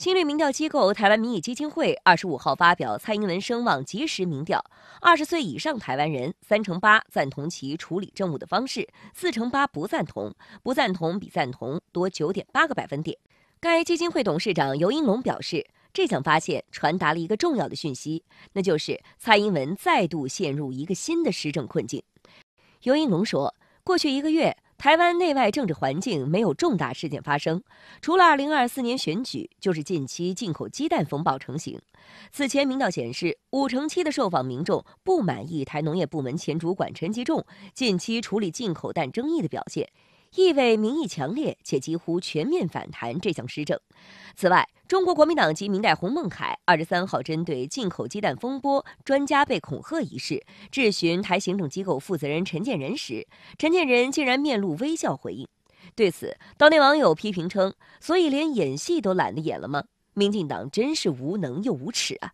亲绿民调机构台湾民意基金会二十五号发表蔡英文声望即时民调，二十岁以上台湾人三乘八赞同其处理政务的方式，四乘八不赞同，不赞同比赞同多九点八个百分点。该基金会董事长尤英龙表示，这项发现传达了一个重要的讯息，那就是蔡英文再度陷入一个新的施政困境。尤英龙说，过去一个月。台湾内外政治环境没有重大事件发生，除了2024年选举，就是近期进口鸡蛋风暴成型。此前民调显示，五成七的受访民众不满意台农业部门前主管陈吉仲近期处理进口蛋争议的表现。意味民意强烈且几乎全面反弹这项施政。此外，中国国民党籍明代洪孟凯二十三号针对进口鸡蛋风波、专家被恐吓一事质询台行政机构负责人陈建仁时，陈建仁竟然面露微笑回应。对此，岛内网友批评称：“所以连演戏都懒得演了吗？民进党真是无能又无耻啊！”